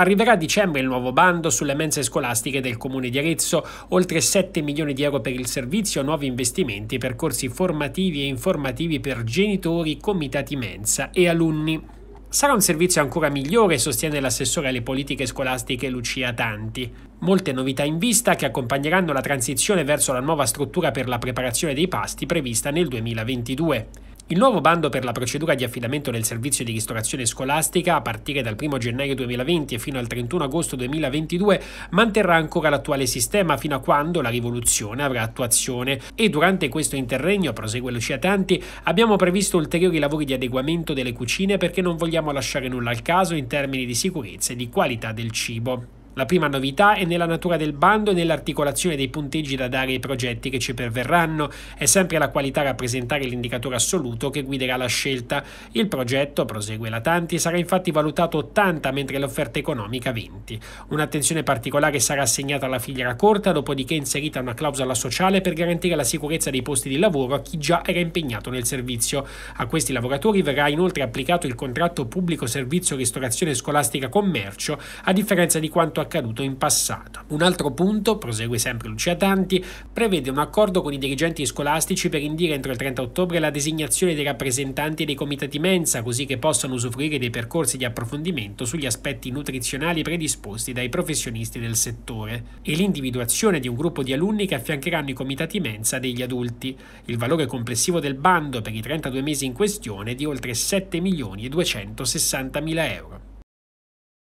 Arriverà a dicembre il nuovo bando sulle mense scolastiche del Comune di Arezzo, oltre 7 milioni di euro per il servizio, nuovi investimenti per corsi formativi e informativi per genitori, comitati mensa e alunni. Sarà un servizio ancora migliore, sostiene l'assessore alle politiche scolastiche Lucia Tanti. Molte novità in vista che accompagneranno la transizione verso la nuova struttura per la preparazione dei pasti prevista nel 2022. Il nuovo bando per la procedura di affidamento del servizio di ristorazione scolastica a partire dal 1 gennaio 2020 e fino al 31 agosto 2022 manterrà ancora l'attuale sistema fino a quando la rivoluzione avrà attuazione e durante questo interregno, prosegue Lucia Tanti, abbiamo previsto ulteriori lavori di adeguamento delle cucine perché non vogliamo lasciare nulla al caso in termini di sicurezza e di qualità del cibo. La prima novità è nella natura del bando e nell'articolazione dei punteggi da dare ai progetti che ci perverranno. È sempre la qualità a rappresentare l'indicatore assoluto che guiderà la scelta. Il progetto, prosegue la Tanti, sarà infatti valutato 80 mentre l'offerta economica 20. Un'attenzione particolare sarà assegnata alla filiera corta, dopodiché inserita una clausola sociale per garantire la sicurezza dei posti di lavoro a chi già era impegnato nel servizio. A questi lavoratori verrà inoltre applicato il contratto pubblico servizio ristorazione scolastica commercio, a differenza di quanto quanto accaduto in passato. Un altro punto, prosegue sempre Lucia Tanti, prevede un accordo con i dirigenti scolastici per indire entro il 30 ottobre la designazione dei rappresentanti dei comitati mensa, così che possano usufruire dei percorsi di approfondimento sugli aspetti nutrizionali predisposti dai professionisti del settore e l'individuazione di un gruppo di alunni che affiancheranno i comitati mensa degli adulti. Il valore complessivo del bando per i 32 mesi in questione è di oltre 7 milioni e 260 mila euro.